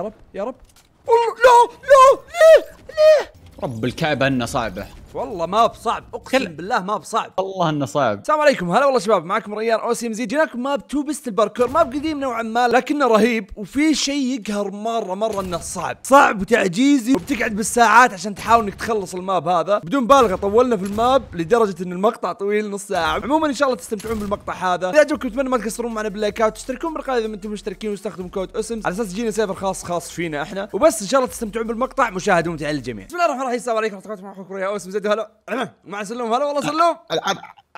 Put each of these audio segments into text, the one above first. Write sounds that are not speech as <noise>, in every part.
يا رب يا رب لا لا ليه ليه رب الكعبه انه صعبه والله ما بصعب اقسم كل... بالله ما بصعب والله انه صعب السلام عليكم هلا والله شباب معكم ريان او سي ام زي جيناكم ماب تو بيست الباركور ماب قديم نوعا ما لكنه رهيب وفي شيء يقهر مره مره انه صعب صعب وتعجيزي وبتقعد بالساعات عشان تحاول انك تخلص الماب هذا بدون بالغه طولنا في الماب لدرجه ان المقطع طويل نص ساعه عموما ان شاء الله تستمتعون بالمقطع هذا اذا عجبكم اتمنى ما تقصرون معنا باللايكات وتشتركون بالقناه اذا انتم مشتركين واستخدموا كود اسم على اساس يجينا سيفر خاص خاص فينا احنا وبس ان شاء الله تستمتعون بالمقطع مشاهده ممتعه للجميع بسم الله الرحمن الرحيم السلام عليكم ورحمه الله وبركاته معكم ريان او سي زيد هلا مع سلوم هلا والله سلوم <laughs>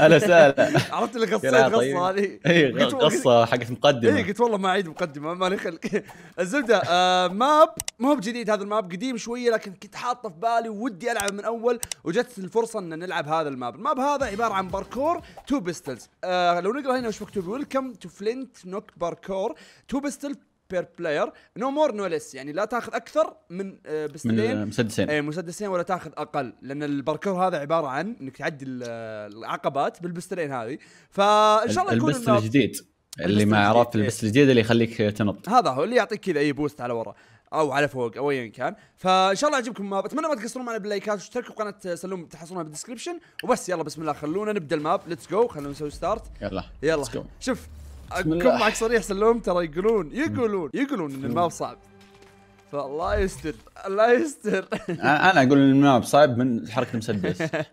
هلا سهلا عرفت اللي قصيت إيه، قصه هذه اي قصه حقت مقدمه اي قلت والله ما اعيد مقدمه ماني خلق <laughs> الزبده آه ماب ما هو بجديد هذا الماب قديم شويه لكن كنت حاطه في بالي ودي العب من اول وجت الفرصه ان نلعب هذا الماب الماب هذا عباره عن باركور تو بيستلز آه لو نقرا هنا وش مكتوب ويلكم تو فلنت نوك باركور تو بيستل بير بلاير نو مور نو ليس يعني لا تاخذ اكثر من آه، بستين من مسدسين اي مسدسين ولا تاخذ اقل لان الباركور هذا عباره عن انك تعدي العقبات بالبسترين هذه فان شاء الله يكون البست الجديد اللي ما عرفت إيه. البست الجديد اللي يخليك تنط هذا هو اللي يعطيك كذا اي بوست على ورا او على فوق او ايا كان فان شاء الله يعجبكم الماب اتمنى ما تقصرون معنا باللايكات واشتركوا بقناه سلوم تحصلونها بالدسكربشن وبس يلا بسم الله خلونا نبدا الماب ليتس جو خلونا نسوي ستارت يلا يلا شوف اكون معك صريح سلوم ترى يقولون يقولون يقولون ان الماب صعب فالله يستر الله يستر انا اقول ان الماب صعب من حركه المسدس <laughs>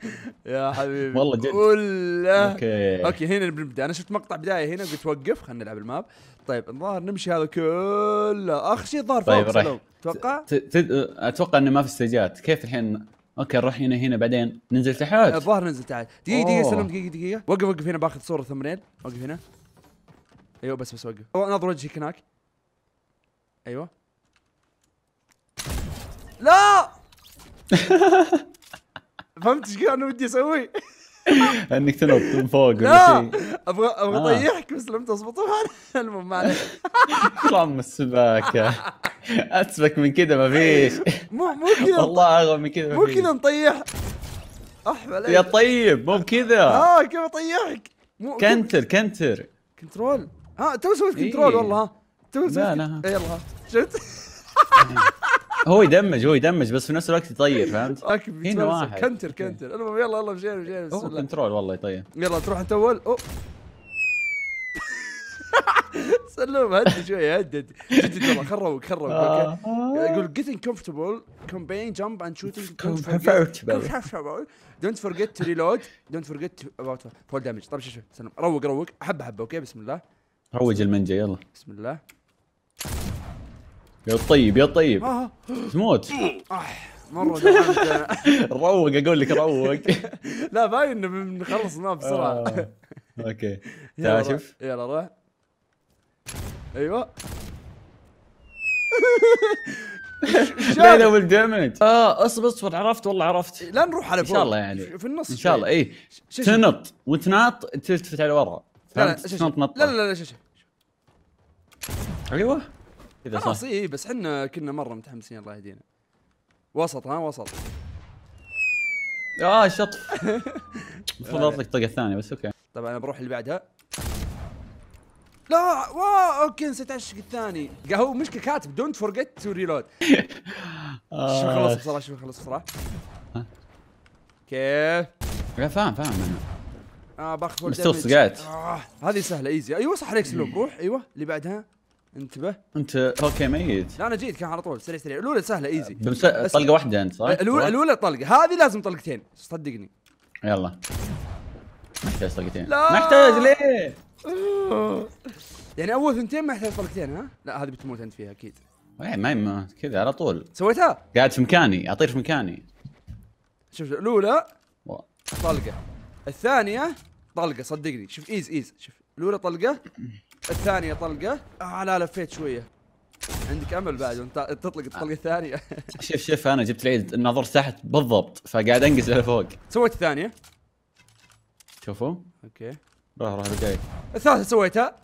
يا حبيبي والله جد ولا اوكي اوكي هنا بنبدا انا شفت مقطع بدايه هنا قلت وقف خلينا نلعب الماب طيب الظاهر نمشي هذا كله اخر شيء الظاهر طيب اتوقع اتوقع انه ما في استجات كيف الحين اوكي نروح هنا هنا بعدين ننزل تحت الظاهر ننزل تحت دقيقه دقيقه سلم دقيقه دقيقه وقف وقف هنا باخذ صوره ثمرين وقف هنا ايوه بس بس وقف نظر وجهك هناك ايوه لا <laughs> فهمت ايش انا ودي اسوي؟ <laughs> انك تنط من فوق ولا شيء ابغى ابغى اطيحك آه. بس لم تضبطوها <laughs> المهم ما اطلع من السباكه اسبك من كذا ما فيش مو مو كذا والله اغلى من كذا مو كذا نطيح احمل يا طيب مو كذا اه كيف اطيحك كنتر كنتر كنترول ها تو سويت كنترول والله تو سويت يلا شفت <laughs> هو يدمج هو يدمج بس في نفس الوقت يطير فهمت؟ هنا واحد كنتر كنتر المهم يلا يلا مشينا مشينا بسم الله كنترول والله يطير يلا تروح انت اول اوه <laughs> سلم هدد شوي هدد جد والله خروق خروق آه. يقول getting comfortable combine jump and shooting comfortable don't forget to reload don't forget about fall damage طيب شوف سلم روق روق حبه حبه اوكي بسم الله هوج المنجا يلا بسم الله يا طيب يا طيب تموت آه. آه. مره <laughs> روق اقول لك روق <laughs> لا باين بنخلص ما بسرعه آه. اوكي <laughs> تعال شوف يلا روح ايوه لا والدمج اه اصبر اصبر عرفت والله عرفت لا نروح على فوق ان شاء الله يعني في النص ان شاء الله اي تنط وتناط تلتفت على ورا لا لا لا لا لا شوف ايوه صح خلاص اي بس احنا كنا مره متحمسين الله يهدينا وسط ها وسط اه شط <laughs> المفروض اطلق الطقه الثانيه بس اوكي طبعا انا بروح اللي بعدها لا واو اوكي نسيت الشق الثاني هو مشكله كاتب دونت فورجيت تو ريلود شوف خلص بسرعه آه، شوف خلص بسرعه كيف؟ فاهم فاهم انا اه باخذ فول دامج آه هذه سهله ايزي ايوه صح عليك سلوك روح ايوه اللي بعدها انتبه انت اوكي ميت لا انا جيت كان على طول سريع سريع الاولى سهله ايزي بمس... طلقه واحده انت صح؟ الاولى أيوة. الاولى طلقه هذه لازم طلقتين صدقني يلا احتاج طلقتين لا احتاج ليه؟ يعني اول ثنتين ما يحتاج طلقتين ها؟ لا هذه بتموت انت فيها اكيد إيه، ما ما كذا على طول سويتها قاعد في مكاني اطير في مكاني شوف الاولى طلقه الثانيه طلقه صدقني شوف ايز ايز شوف الاولى طلقه الثانيه طلقه آه لا لفيت شويه عندك امل بعد انت تطلق الطلقه الثانيه <laughs> شوف شوف انا جبت العيد النظر تحت بالضبط فقاعد انقز لفوق سويت الثانيه شوفوا اوكي راح راح بقاي الثالثه سويتها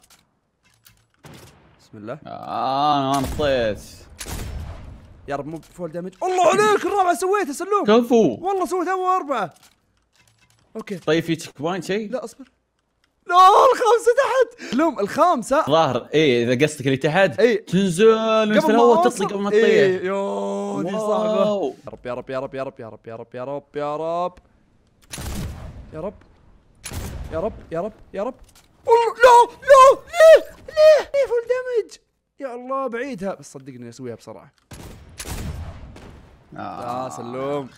بسم الله آه انا نطيت يا رب مو فول دامج الله عليك الرابعه سويتها سلوم كفو والله سويت اول اربعه اوكي طيب في تشيك بوينت شيء؟ لا اصبر لا الخامسه تحت لوم الخامسه ظاهر اي اذا قصدك اللي تحت اي تنزل من الهواء تطلق قبل ما تطيح اي يو دي صعبه يا رب يا رب يا رب يا رب يا رب يا رب يا رب يا رب يا رب يا رب يا رب يا رب لا لا ليه ليه ليه فول دامج يا الله بعيدها بس صدقني اسويها بسرعه اه سلوم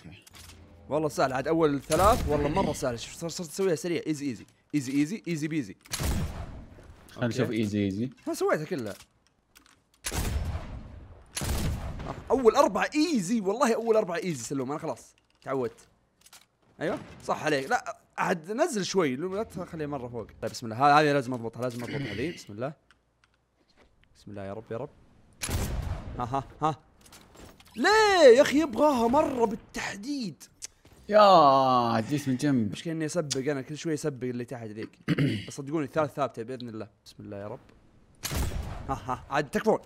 والله سهل عاد اول ثلاث والله مره سهل شوف صرت اسويها سريع ايزي ايزي ايزي ايزي ايزي بيزي خلنا نشوف ايزي ايزي انا سويتها كلها اول اربعه ايزي والله اول اربعه ايزي سلوم انا خلاص تعودت ايوه صح عليك لا عاد نزل شوي لا تخليه مره فوق طيب بسم الله هذه لازم اضبطها لازم اضبطها هذه بسم الله بسم الله يا رب يا رب ها ها ها ليه يا اخي يبغاها مره بالتحديد يا جيت من جنب مش كاني اسبق انا كل شوي اسبق اللي تحت ذيك <coughs> بس صدقوني الثالث ثابته باذن الله بسم الله يا رب ها ها عاد تكفون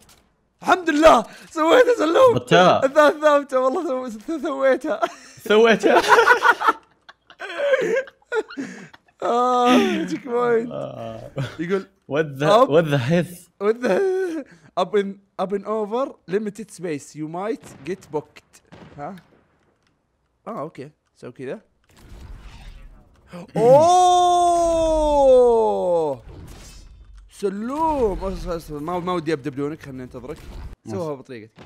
الحمد لله سويتها سلوم الثالث ثابته والله سويتها سويتها <laughs> اه يجيك بوينت آه. يقول وات ذا وات ذا هيث وات ذا اب ان <laughs> اب ان اوفر ليمتد سبيس يو مايت جيت بوكت ها اه اوكي سوي كذا اوه سلوم ما ما ودي ابدا بدونك خليني انتظرك سوها بطريقتي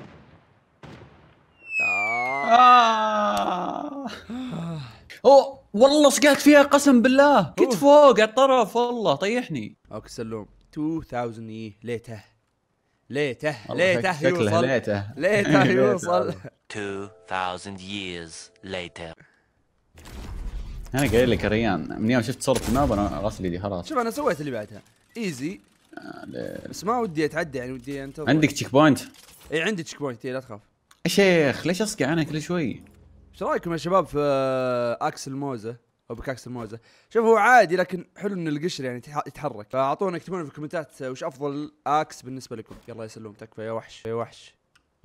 آه. اوه والله سقعت فيها قسم بالله كنت فوق على الطرف والله طيحني اوكي سلوم 2000 يي ليته ليته ليته يوصل ليته ليته <laughs> يوصل 2000 years later انا قايل لك ريان من يوم شفت صوره الماب انا غسل ايدي خلاص شوف انا سويت اللي بعدها ايزي آه، بس ما ودي اتعدى يعني ودي انتظر عندك تشيك بوينت؟ اي عندي تشيك بوينت لا تخاف يا شيخ ليش اصقع انا كل شوي؟ ايش رايكم يا شباب في اكسل موزه او بكاكس الموزه شوف هو عادي لكن حلو ان القشر يعني يتحرك فاعطونا اكتبوا في الكومنتات آه، وش افضل اكس بالنسبه لكم يلا يسلم تكفى يا وحش يا وحش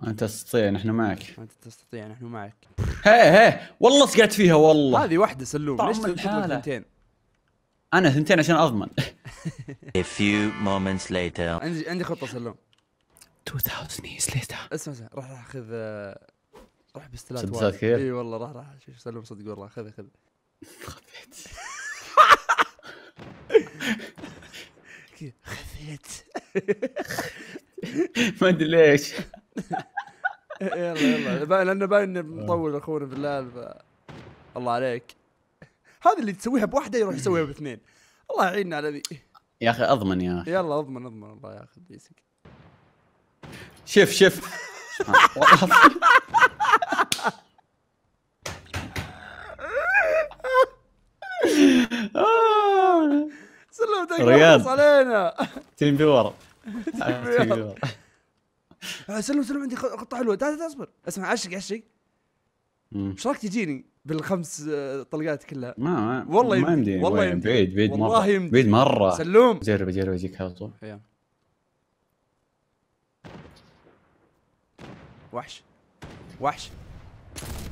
انت تستطيع نحن معك انت تستطيع نحن معك هي هي والله سقعت فيها والله هذه واحده سلوم ليش تطلب ثنتين؟ انا ثنتين عشان اضمن A few moments later عندي عندي خطه سلوم 2000 years later اسمع اسمع راح راح اخذ آه، راح باستلات سدسات اي والله راح راح شوف سلوم صدق والله خذ خذ خفيت <laughs> خفيت <laughs> ما ادري ليش <laughs> إيه، يلا يلا <laughs> باين لانه باين آه. مطول اخونا بلال ف الله عليك هذا اللي تسويها بواحده يروح يسويها باثنين الله يعيننا على ذي يا اخي اضمن يا اخي يلا اضمن اضمن الله ياخذ بيسك شف شف سلم رياض علينا تيم تيم بيور آه، سلم سلم عندي خطه حلوه تعال اصبر اسمع عشق عشق ايش رايك تجيني بالخمس آه، طلقات كلها؟ ما والله ما يمدي والله يمدي بعيد بعيد مره والله يمدي بعيد مره سلوم جرب جرب اجيك على طول وحش وحش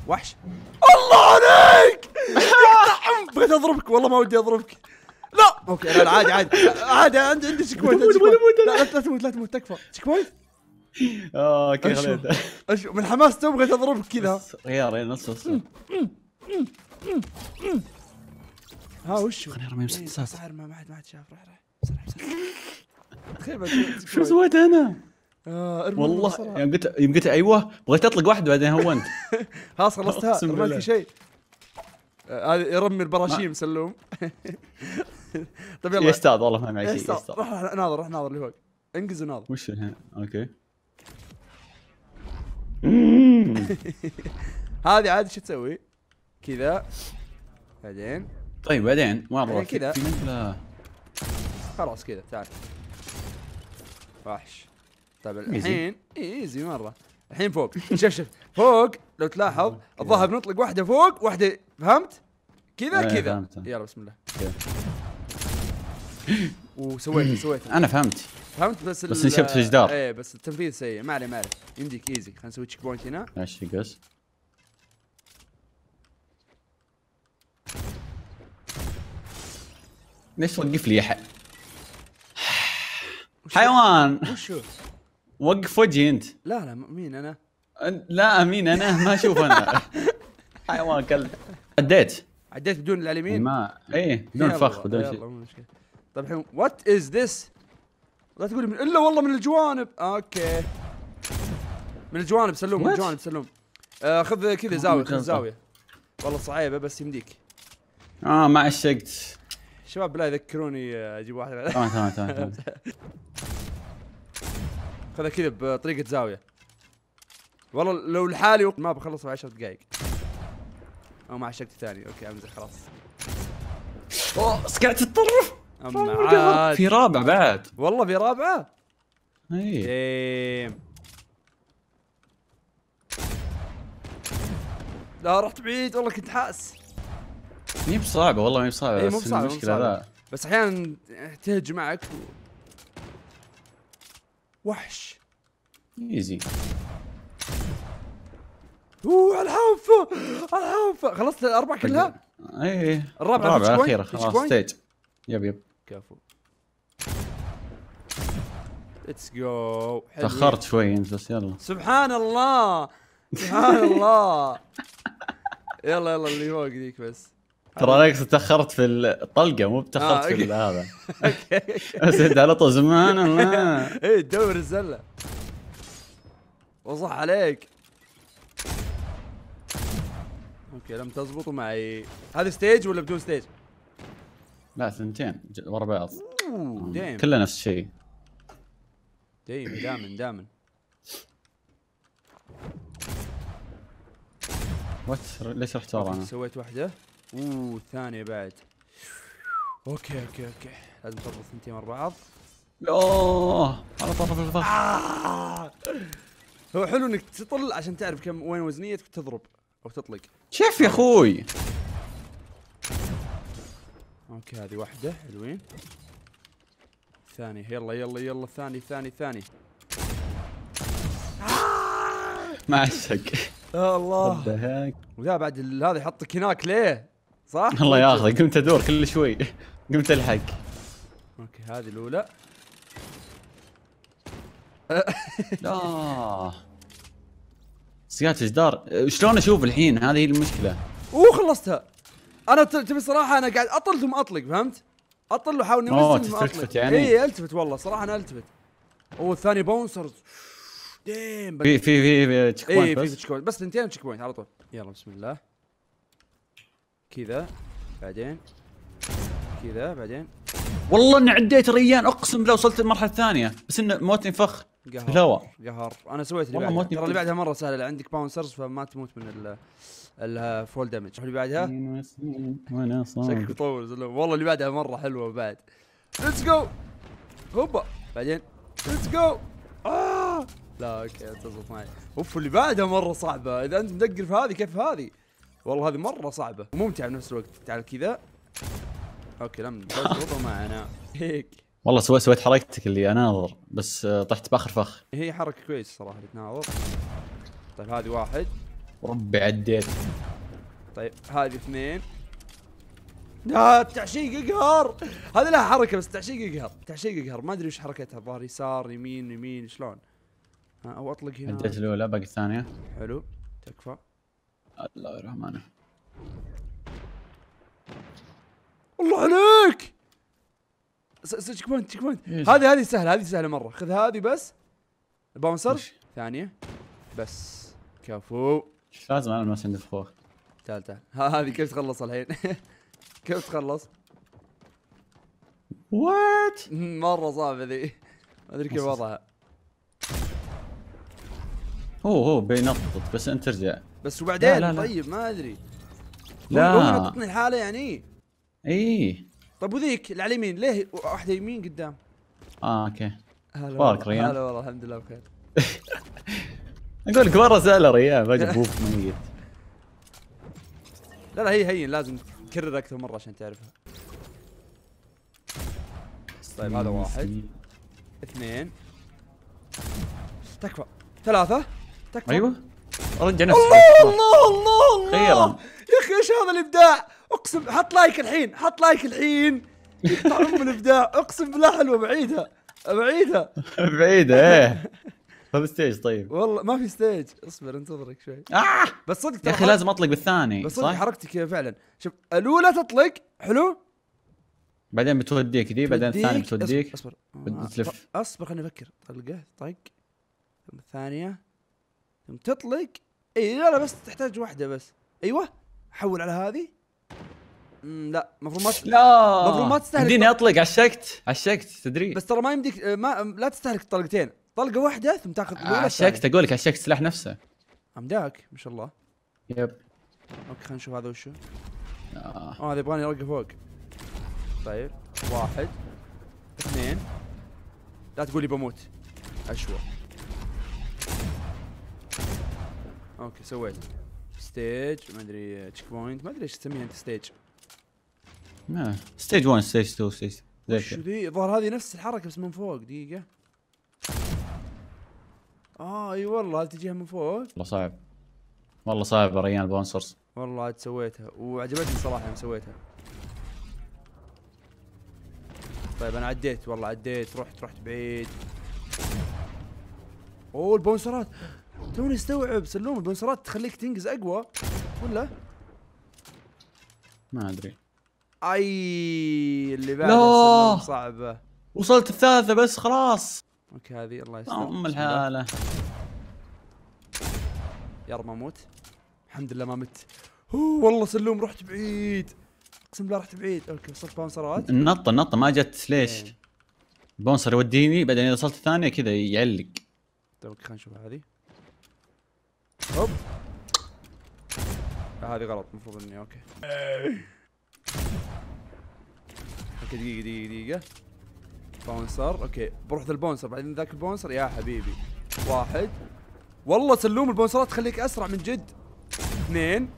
وحش الله عليك بغيت اضربك والله ما ودي اضربك لا اوكي لا عادي عادي عادي عندي عندي شيك بوينت لا لا تموت لا تموت تكفى شيك بوينت اه اوكي خليته <laughs> اشوف من حماس تو بغيت اضربك كذا يا ريال نص نص ها وش خليني ارمي مسدس اساس إيه، ما حد ما حد شاف روح روح بسرعه بسرعه شو سويت انا؟ آه، والله يوم قلت يوم قلت ايوه بغيت اطلق واحد بعدين هونت خلاص <laughs> خلصتها رميت شيء آه، هذا يرمي البراشيم سلوم <laughs> طيب يلا يا استاذ والله ما معي شيء يا استاذ روح ناظر روح ناظر اللي فوق انقز وناظر وش هنا اوكي <laughs> هذه عاد شو تسوي؟ كذا بعدين طيب بعدين نروح كذا خلاص كذا تعال وحش طيب الحين ايزي مره الحين فوق <laughs> شوف شوف فوق لو تلاحظ الظاهر نطلق واحده فوق واحده فهمت؟ كذا إيه، كذا يلا بسم الله وسويت سويت <clears throat> انا فهمت فهمت بس بس اللي شفت في جدار ايه بس التنفيذ سيء ما عليه ما عليه يمديك ايزي خلينا نسوي تشيك بوينت هنا ماشي قص ليش وقف لي يا ح... حيوان وشو؟ وقف وجهي انت لا لا مين انا؟ لا مين انا ما اشوف انا <laughs> حيوان كلب عديت عديت بدون اليمين؟ ما ايه بدون فخ بدون شيء طيب الحين وات از ذس؟ لا تقول من الا والله من الجوانب اوكي من الجوانب سلوم من الجوانب سلوم آه خذ كذا زاويه خذ زاويه والله صعيبه بس يمديك اه ما عشقت شباب لا يذكروني آه، اجيب واحد تمام تمام تمام <laughs> خذها كذا بطريقه زاويه والله لو لحالي ما بخلص في 10 دقائق او ما عشقت ثاني اوكي امزح خلاص اوه سكعت الطرف اما عاد في رابع بعد والله في رابعه؟ اي إيه. لا رحت بعيد والله كنت حاس مي بصعبه والله مي بصعبه إيه، بس بصعبة المشكله لا بس احيانا تهج معك و... وحش ايزي اوه على الحافه على الحافه خلصت الاربع كلها؟ اي الرابعه الرابعه الاخيره خلاص ستيج يب يب كفو ليتس جو تاخرت شوي انت بس يلا سبحان الله سبحان الله يلا يلا اللي فوق ذيك بس ترى انا اقصد تاخرت في الطلقه مو تاخرت آه، في هذا <laughs> بس انت على طول زمان الله <laughs> اي دور الزله وصح عليك اوكي لم تزبطوا معي هذا ستيج ولا بدون ستيج؟ لا ثنتين ورا بعض آه، كله نفس الشيء دايم دائما دائما وات ليش رحت ورا انا؟ سويت واحده اوه الثانيه بعد اوكي اوكي اوكي لازم تضرب ثنتين ورا بعض اوه على طرف الفخ آه. هو حلو انك تطل عشان تعرف كم وين وزنيتك تضرب او تطلق شيف يا اخوي اوكي هذه واحدة حلوين ثاني يلا يلا يلا ثاني ثاني ثاني ما عشق الله وذا بعد هذا يحطك هناك ليه؟ صح؟ الله ياخذك قمت ادور كل شوي قمت الحق اوكي هذه الاولى لا صياده جدار شلون اشوف الحين هذه هي المشكله اوه خلصتها انا تبي صراحه انا قاعد اطل ثم اطلق فهمت؟ اطل واحاول اني اوه تلتفت يعني اي التفت والله صراحه انا التفت اوه الثاني باونسرز ديم في في في تشيك بوينت اي في تشيك بوينت بس ثنتين تشيك بوينت على طول يلا بسم الله كذا بعدين كذا بعدين والله اني عديت ريان اقسم بالله وصلت المرحله الثانيه بس انه موتني فخ قهر قهر انا سويت اللي بعدها اللي بعدها مره سهله عندك باونسرز فما تموت من الفول دامج اللي بعدها إيه، وانا شكله طول والله اللي بعدها مره حلوه بعد ليتس جو هوبا بعدين ليتس جو آه. لا اوكي تزبط معي اوف اللي بعدها مره صعبه اذا انت مدقر في هذه كيف هذه والله هذه مره صعبه وممتعه بنفس الوقت تعال كذا اوكي لم تضبطها <laughs> معنا هيك والله سويت سويت حركتك اللي اناظر بس آه، طحت باخر فخ هي حركه كويس صراحه تناظر طيب هذه واحد ربي عديت طيب هذه اثنين لا التعشيق يقهر هذه لها حركه بس التعشيق يقهر التعشيق يقهر ما ادري وش حركتها الظاهر يسار يمين يمين شلون او اطلق هنا عديت الاولى باقي الثانيه حلو تكفى الله الرحمن الله عليك تشيك بوينت تشيك بوينت هذه هذه سهله هذه سهله مره خذ هذه بس باونسر ثانيه بس كفو لازم انا ماشي عندي فخور تعال تعال هذه كيف تخلص الحين؟ <laughs> كيف تخلص؟ وات مره صعبه ذي ما ادري كيف وضعها هو هو بينطط بس انت ترجع بس وبعدين لا لا لا. طيب ما ادري لا هو نططني الحاله يعني اي طيب وذيك اللي على اليمين ليه واحده يمين قدام اه اوكي هلا والله الحمد لله بخير <laughs> اقول لك مره سالري يا فجاه بوف ميت لا لا هي هين لازم تكرر اكثر مره عشان تعرفها طيب هذا واحد اثنين تكفى ثلاثة تكفى ايوه رجع نفسك الله الله الله الله خيرا يا اخي ايش هذا الابداع اقسم حط لايك الحين حط لايك الحين يقطع ام الابداع اقسم بالله حلوه بعيدها بعيدها <laughs> بعيدها ايه <laughs> طيب ستيج طيب والله ما في ستيج اصبر انتظرك شوي آه! بس صدق يا اخي لازم اطلق بالثاني بس صدق صح؟ حركتي كذا فعلا شوف الاولى تطلق حلو بعدين بتوديك دي بعدين الثانيه بتوديك اصبر بتلف اصبر خليني افكر طلقه طق ثم الثانيه ثم تطلق اي لا لا بس تحتاج واحده بس ايوه حول على هذه امم لا المفروض ما لا المفروض ما تستهلك يمديني اطلق عشقت عشقت تدري بس ترى ما يمديك ما لا تستهلك طلقتين طلقه واحده ثم تاخذ عشقت آه، اقول لك عشقت السلاح نفسه عمداك ما شاء الله يب اوكي خلينا نشوف هذا وشو اه, آه، هذا يبغاني ارقى فوق طيب واحد اثنين لا تقول لي بموت اشوى اوكي سويت ستيج ما ادري تشيك بوينت ما ادري ايش تسميها انت ستيج ما ستيج 1 ستيج 2 ستيج ذي الظاهر هذه نفس الحركه بس من فوق دقيقه اه اي والله هل تجيها من فوق؟ والله صعب والله صعب يا ريان البونسرز والله عاد سويتها وعجبتني صراحه يوم سويتها طيب انا عديت والله عديت رحت رحت بعيد اوه البونسرات توني استوعب سلوم البونسرات تخليك تنقز اقوى ولا؟ ما ادري اي اللي بعده صعبه وصلت الثالثة بس خلاص اوكي هذه الله يستر ام الهاله يا رب ما اموت الحمد لله ما مت والله سلوم رحت بعيد اقسم بالله رحت بعيد اوكي وصلت باونسرات النطه النطه ما جت ليش؟ ايه. البونسر يوديني بعدين اذا وصلت الثانيه كذا يعلق طيب خلينا نشوف هذه هوب آه، هذه غلط المفروض اني اوكي إيه. اوكي دقيقه دقيقه دقيقه بونسر اوكي بروح ذا البونسر بعدين ذاك البونسر يا حبيبي واحد والله سلوم البونسرات تخليك اسرع من جد اثنين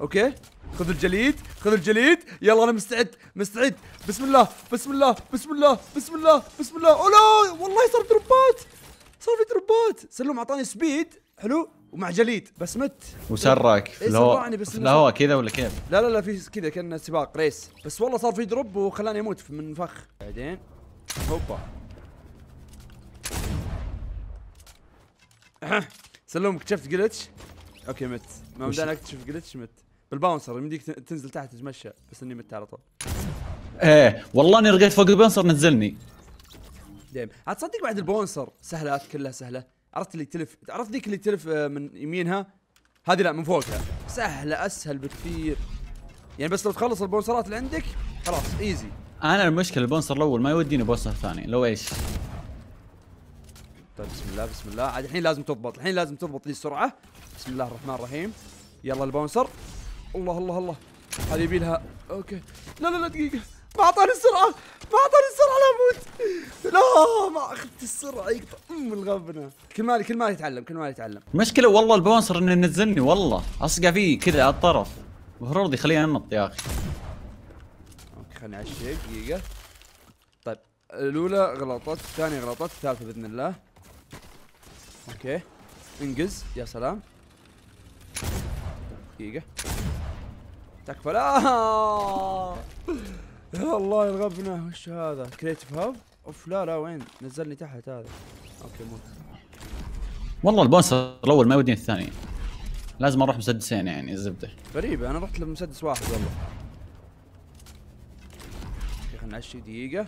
اوكي خذ الجليد خذ الجليد يلا انا مستعد مستعد بسم الله بسم الله بسم الله بسم الله بسم الله اوه لا والله صار في دروبات صار في دروبات سلوم اعطاني سبيد حلو ومع جليد بس مت وسرك في الهواء إيه في الهواء كذا ولا كيف؟ لا لا لا في كذا كان سباق ريس بس والله صار في دروب وخلاني اموت من فخ بعدين هوبا سلوم اكتشفت جلتش اوكي مت ما مدانا اكتشف جلتش مت بالباونسر يمديك تنزل تحت تتمشى بس اني مت على طول ايه والله اني رقيت فوق البونسر نزلني دايم عاد تصدق بعد البونسر سهلات كلها سهله عرفت اللي تلف عرفت ذيك اللي تلف آه، من يمينها هذه لا من فوقها سهله اسهل بكثير يعني بس لو تخلص البونسرات اللي عندك خلاص ايزي انا المشكله البونصر الاول ما يوديني بونصر ثاني لو ايش طيب بسم الله بسم الله عاد الحين لازم تضبط الحين لازم تضبط لي السرعه بسم الله الرحمن الرحيم يلا البونصر الله الله الله هذه يبي لها اوكي لا لا لا دقيقه ما اعطاني السرعه ما اعطاني السرعه لا اموت لا ما اخذت السرعه يقطع ام الغبنه كل مالي كل مالي يتعلم كل مالي يتعلم مشكله والله البونصر انه ينزلني والله اصقع فيه كذا على الطرف المفروض يخليني انط يا اخي خلينا نعشق دقيقة طيب الأولى غلطت الثانية غلطت الثالثة بإذن الله اوكي انقز يا سلام دقيقة تكفى لا يا <laughs> الله يرغبنا وش هذا كريتف هاب اوف لا لا وين نزلني تحت هذا اوكي موت والله البونسر الاول ما يوديني الثاني لازم اروح مسدسين يعني الزبده غريبه انا رحت لمسدس واحد والله نعشي دقيقة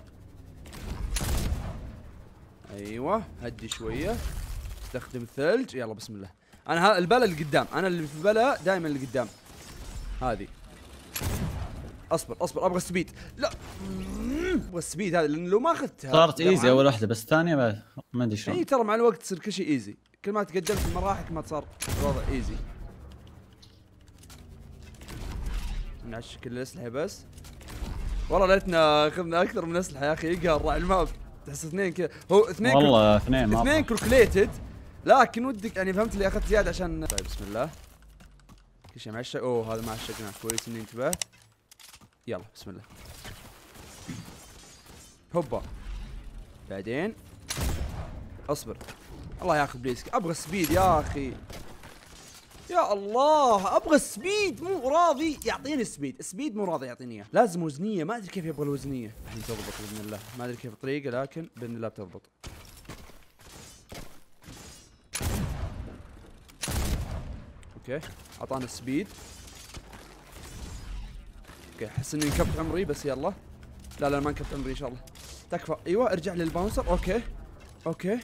ايوه هدي شوية استخدم ثلج يلا بسم الله انا البلا اللي قدام انا اللي في البلا دائما اللي قدام هذه اصبر اصبر ابغى السبيد لا ابغى السبيد هذا لان لو ما اخذتها صارت ايزي اول واحده بس الثانيه ما ادري شلون اي ترى مع الوقت تصير كل شيء ايزي كل ما تقدمت المراحل كل ما صار الوضع ايزي نعش كل الاسلحه بس والله ليتنا اخذنا اكثر من اسلحه يا اخي يقهر على الماب تحس اثنين كذا هو اثنين والله كل... اثنين اثنين كلكليتد لكن ودك يعني فهمت اللي اخذت زياده عشان طيب بسم الله كل شيء الشق اوه هذا معشقنا كويس اني انتبهت يلا بسم الله هوبا بعدين اصبر الله ياخذ بليسك ابغى سبيد يا اخي يا الله ابغى السبيد مو راضي يعطيني السبيد السبيد مو راضي يعطيني اياه لازم وزنيه ما ادري كيف يبغى الوزنيه الحين تضبط باذن الله ما ادري كيف الطريقه لكن باذن الله بتضبط اوكي اعطانا السبيد اوكي احس اني انكبت عمري بس يلا لا لا ما انكبت عمري ان شاء الله تكفى ايوه ارجع للباونسر اوكي اوكي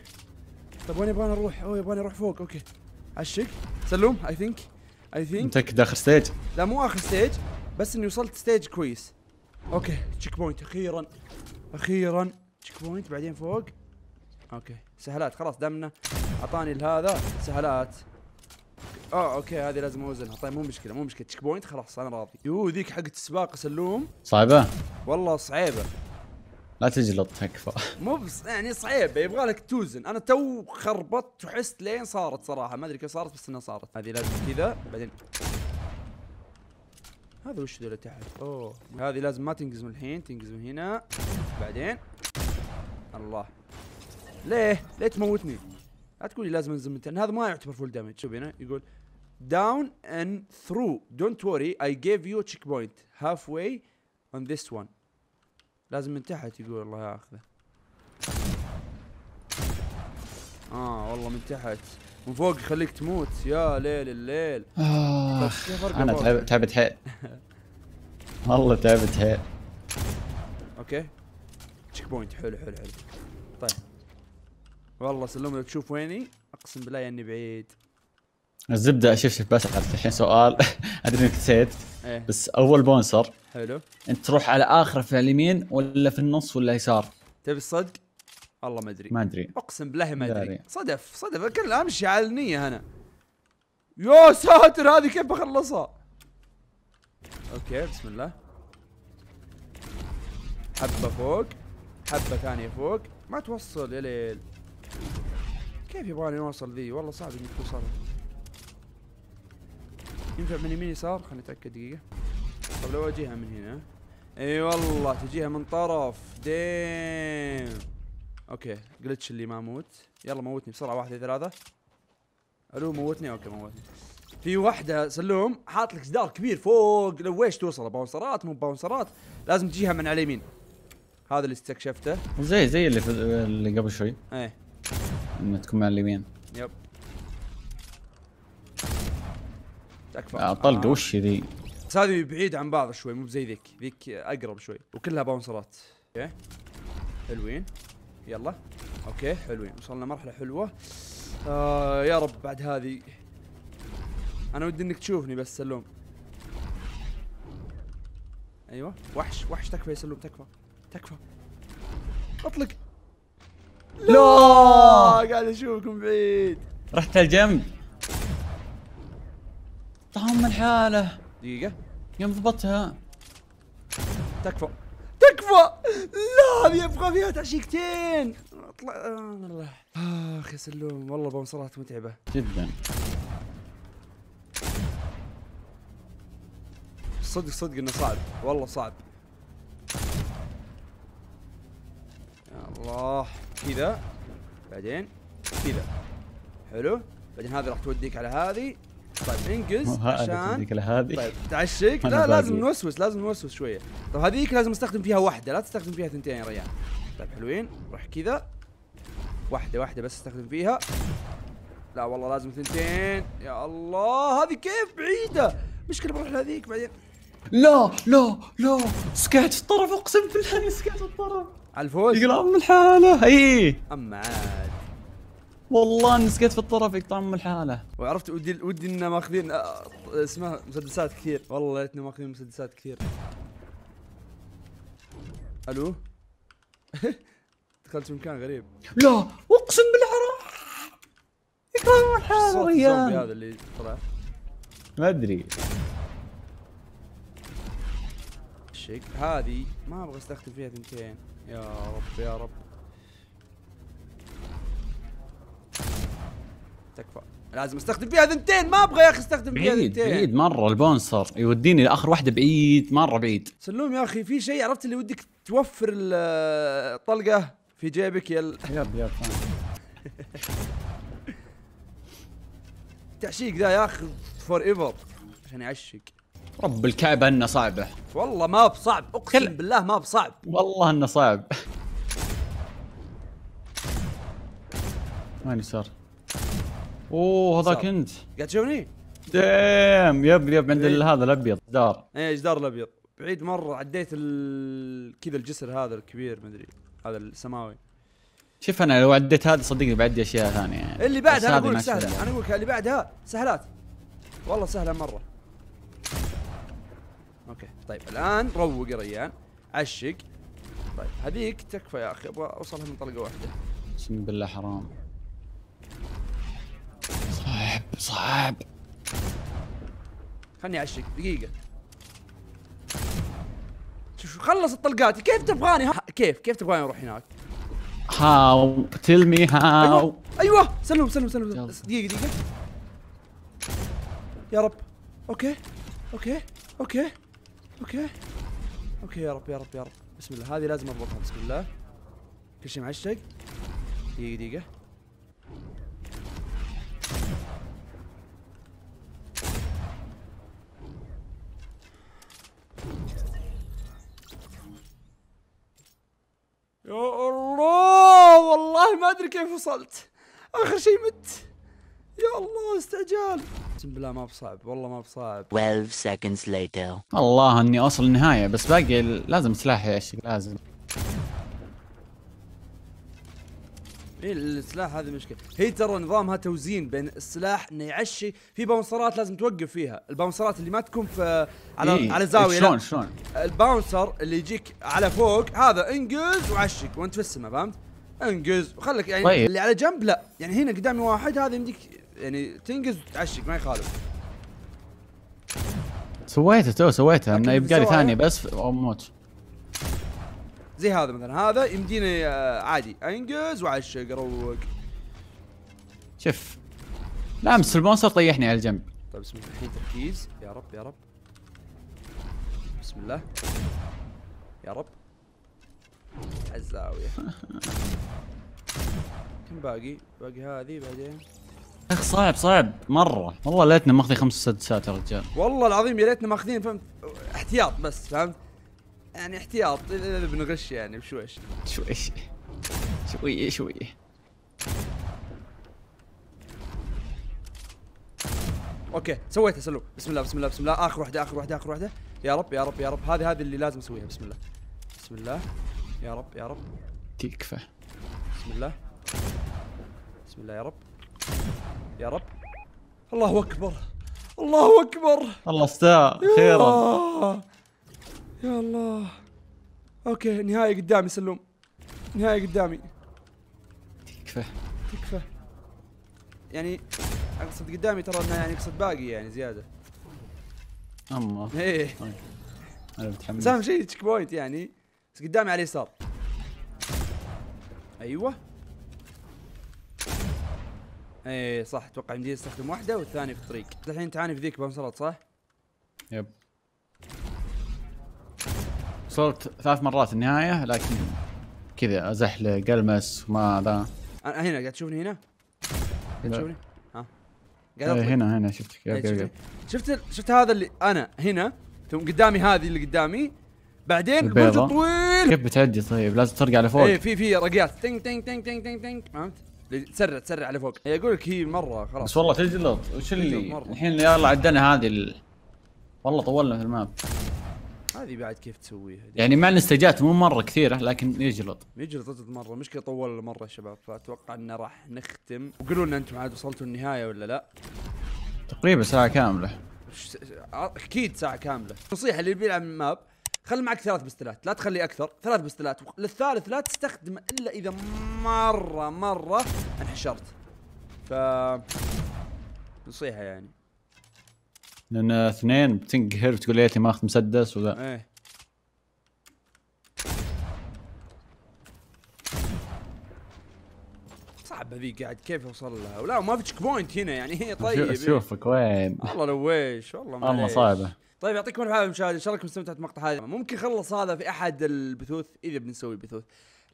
طيب وين يبغاني اروح؟ اوه يبغاني اروح فوق اوكي عشق سلوم اي ثينك اي ثينك انت اخر ستيج لا مو اخر ستيج بس اني وصلت ستيج كويس اوكي تشيك بوينت اخيرا اخيرا تشيك بوينت بعدين فوق اوكي سهلات خلاص دامنا اعطاني الهذا سهلات اه اوكي هذه لازم اوزنها طيب مو مشكله مو مشكله تشيك بوينت خلاص انا راضي يو ذيك حقت السباق سلوم صعبه والله صعيبه لا تجلط تكفى مو بس يعني صعيبه يبغى لك توزن انا تو خربطت وحست لين صارت صراحه ما ادري كيف صارت بس انها صارت هذه لازم كذا بعدين هذا وش ذا اللي تحت اوه هذه لازم ما تنقز من الحين تنقز من هنا بعدين الله ليه ليه تموتني لا تقول لي لازم انزل من هذا ما يعتبر فول دامج شوف هنا يقول داون ثرو دونت وري اي جيف يو تشيك بوينت هاف واي اون ذيس وان لازم من تحت يقول الله ياخذه اه والله من تحت من فوق يخليك تموت يا ليل الليل اخ انا تعبت تعبت حيل والله تعبت حيل اوكي تشيك بوينت حلو حلو حلو طيب والله سلم لو تشوف ويني اقسم بالله اني بعيد الزبده شوف شوف بس الحين سؤال <laughs> ادري انك نسيت إيه. بس اول بونسر حلو انت تروح على اخره في اليمين ولا في النص ولا يسار تبي الصدق؟ والله ما ادري ما ادري اقسم بالله ما ادري صدف صدف كل امشي على النيه انا يا ساتر هذه كيف بخلصها؟ اوكي بسم الله حبه فوق حبه ثانيه فوق ما توصل يا ليل كيف يبغاني اوصل ذي والله صعب اني اوصل ينفع من يمين يسار خليني اتاكد دقيقه طب لو اجيها من هنا اي أيوة والله تجيها من طرف ديم اوكي جلتش اللي ما موت يلا موتني بسرعه واحد اثنين ثلاثه الو موتني اوكي موتني في واحدة سلوم حاط لك جدار كبير فوق لو ويش توصل باونسرات مو باونسرات لازم تجيها من على اليمين هذا اللي استكشفته زي زي اللي في اللي قبل شوي ايه لما تكون على اليمين يب تكفى طلقة آه. وش ذي بس هذه بعيد عن بعض شوي مو زي ذيك ذيك اقرب شوي وكلها باونسرات اوكي حلوين يلا اوكي حلوين وصلنا مرحله حلوه آه يا رب بعد هذه انا ودي انك تشوفني بس سلوم ايوه وحش وحش تكفى يا سلوم تكفى تكفى اطلق لا, قاعد اشوفكم بعيد رحت الجنب طعم من حاله دقيقة يوم ضبطها تكفى تكفى لا هذه ابغى فيها تعشيقتين اطلع الله اخ يا سلوم والله بمصارعات متعبة جدا صدق صدق انه صعب والله صعب يا الله كذا بعدين كذا حلو بعدين هذه راح توديك على هذه طيب انقز عشان طيب تعشق لا لازم نوسوس لازم نوسوس شويه طيب هذيك لازم استخدم فيها واحده لا تستخدم فيها ثنتين يا ريان طيب حلوين روح كذا واحده واحده بس استخدم فيها لا والله لازم ثنتين يا الله هذه كيف بعيده مشكله بروح لهذيك بعدين لا لا لا سكيت الطرف اقسم بالله اني سكعت الطرف على الفوز يقلع الحاله اي اما عاد والله نسكت في الطرف يقطع ام الحاله وعرفت ودي ودي ان ماخذين اسمها مسدسات كثير والله ليتنا ماخذين مسدسات كثير الو <laughs> دخلت مكان غريب لا اقسم بالحرام يقطع ام الحاله ريان الزومبي هذا اللي طلع ما ادري هذه ما ابغى استخدم فيها ثنتين يا رب يا رب تكفى لازم استخدم فيها ذنتين ما ابغى يا اخي استخدم فيها ذنتين بعيد بعيد مره البونسر يوديني لاخر واحده بعيد مره بعيد سلوم يا اخي في شيء عرفت اللي ودك توفر الطلقه في جيبك يل ال... يب يب <laughs> تعشيق ذا يا اخي فور ايفر عشان يعشق رب الكعبه انه صعبه والله ما بصعب اقسم كل... بالله ما بصعب والله انه صعب وين صار اوه هذاك انت قاعد تشوفني؟ دام يب يب عند إيه. هذا الابيض جدار ايه جدار الابيض بعيد مره عديت ال... كذا الجسر هذا الكبير مدري هذا السماوي شوف انا لو عديت هذا صدقني بعدي اشياء ثانيه يعني اللي بعدها انا اقول لك سهله انا اقول لك اللي بعدها سهلات والله سهله مره اوكي طيب الان روق يا ريان عشق طيب هذيك تكفى يا اخي ابغى اوصلها من طلقه واحده اقسم بالله حرام صعب خلني اعشق دقيقة شوف خلص الطلقات كيف تبغاني كيف كيف تبغاني اروح هناك؟ هاو تيل مي هاو ايوه سلم سلم سلم دقيقة دقيقة يا رب اوكي اوكي اوكي اوكي اوكي يا رب يا رب يا رب بسم الله هذه لازم اضبطها بسم الله كل شيء معشق دقيقة دقيقة ادري كيف وصلت اخر شيء مت يا الله استعجال اقسم بالله ما بصعب والله ما بصعب 12 seconds later الله اني اوصل النهايه بس باقي لازم سلاح يا شيخ لازم اي السلاح هذه مشكله هي ترى نظامها توزين بين السلاح انه يعشي في باونسرات لازم توقف فيها الباونسرات اللي ما تكون في على إيه؟ على زاويه شلون شلون الباونسر اللي يجيك على فوق هذا انقز وعشك وانت في السماء فهمت انقز وخلك يعني طيب. اللي على جنب لا يعني هنا قدامي واحد هذا يمديك يعني تنقز وتعشق ما يخالف سويته تو سويته انه يبقى لي ثانيه بس او موت زي هذا مثلا هذا يمديني آه، عادي انقز وعشق اروق لا لامس المونستر طيحني على جنب طيب بسم الله الحين تركيز يا رب يا رب بسم الله يا رب الزاويه كم باقي؟ باقي هذه بعدين يا اخي صعب صعب مره والله ليتنا ماخذين خمس سدسات يا رجال والله العظيم يا ليتنا ماخذين فهمت احتياط بس فهمت يعني احتياط اذا بنغش يعني بشويش شويش شوية شوية اوكي سويتها سلو بسم الله بسم الله بسم الله اخر واحده اخر واحده اخر واحده يا رب يا رب يا رب هذه هذه اللي لازم اسويها بسم الله بسم الله يا رب يا رب تكفى بسم الله بسم الله يا رب يا رب الله اكبر الله اكبر خلصتها خيرا يا الله اوكي نهايه قدامي سلوم نهايه قدامي تكفى تكفى يعني اقصد قدامي ترى انه يعني اقصد باقي يعني زياده اما ايه طيب. انا متحمس اهم شيء تشيك بوينت يعني بس قدامي على اليسار ايوه اي صح اتوقع يمدي استخدم واحده والثانيه في الطريق الحين تعاني في ذيك بمسلط صح؟ يب صرت ثلاث مرات النهايه لكن كذا ازحلق المس ما ذا انا هنا قاعد تشوفني هنا؟ قاعد تشوفني؟ ها؟ قاعد إيه، هنا هنا شفتك يب يب يب شفت إيه، شفت هذا اللي انا هنا ثم قدامي هذه اللي قدامي بعدين برج طويل كيف بتعدي طيب لازم ترقع لفوق اي في في رقيات تنك تنك تنك تنك تنك تنك فهمت تسرع تسرع على فوق اقول لك هي مره خلاص بس والله تجلط وش اللي الحين يلا عدنا هذه ال... والله طولنا في الماب هذه بعد كيف تسويها يعني مع الاستجات مو مره كثيره لكن يجلط يجلط مره مشكله طول مره شباب فاتوقع انه راح نختم وقولوا لنا انتم عاد وصلتوا النهايه ولا لا تقريبا ساعه كامله اكيد ساعه كامله نصيحه اللي بيلعب الماب خل معك ثلاث بستلات لا تخلي اكثر ثلاث بستلات للثالث لا تستخدمه الا اذا مره مره انحشرت ف نصيحه يعني لان اثنين بتنقهر بتقول ليتني ماخذ مسدس ولا ايه صعب ذي قاعد كيف اوصل لها ولا ما في تشيك بوينت هنا يعني هي <laughs> طيب اشوفك وين والله لويش والله ما والله صعبه طيب يعطيكم الف عافيه مشاهدي ان شاء الله انكم استمتعتوا بالمقطع هذا ممكن اخلص هذا في احد البثوث اذا بنسوي بثوث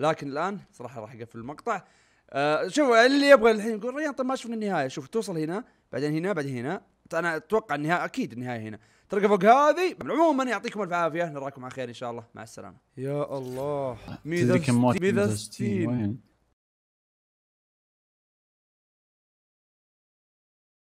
لكن الان صراحه راح اقفل المقطع آه شوف اللي يبغى الحين يقول ريان طيب ما شفنا النهايه شوف توصل هنا بعدين هنا بعدين هنا انا اتوقع النهايه اكيد النهايه هنا ترقى فوق هذه عموما يعطيكم الف عافيه نراكم على خير ان شاء الله مع السلامه يا الله ميذا ميذا